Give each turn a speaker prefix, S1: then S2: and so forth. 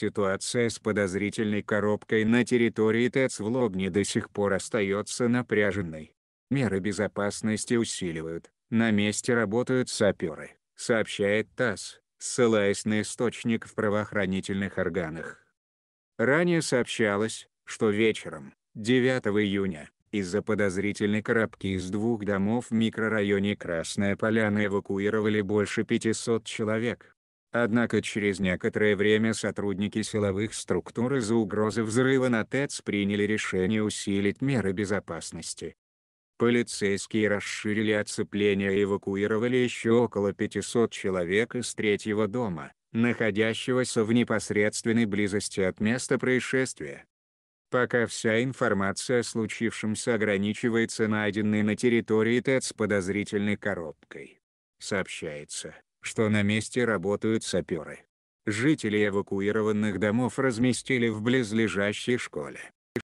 S1: ситуация с подозрительной коробкой на территории ТЭЦ в Лобне до сих пор остается напряженной. Меры безопасности усиливают, на месте работают саперы, сообщает ТАСС, ссылаясь на источник в правоохранительных органах. Ранее сообщалось, что вечером, 9 июня, из-за подозрительной коробки из двух домов в микрорайоне Красная Поляна эвакуировали больше 500 человек. Однако через некоторое время сотрудники силовых структур из-за угрозы взрыва на ТЭЦ приняли решение усилить меры безопасности. Полицейские расширили оцепление и эвакуировали еще около 500 человек из третьего дома, находящегося в непосредственной близости от места происшествия. Пока вся информация о случившемся ограничивается найденной на территории ТЭЦ подозрительной коробкой. Сообщается, что на месте работают саперы. Жители эвакуированных домов разместили в близлежащей школе.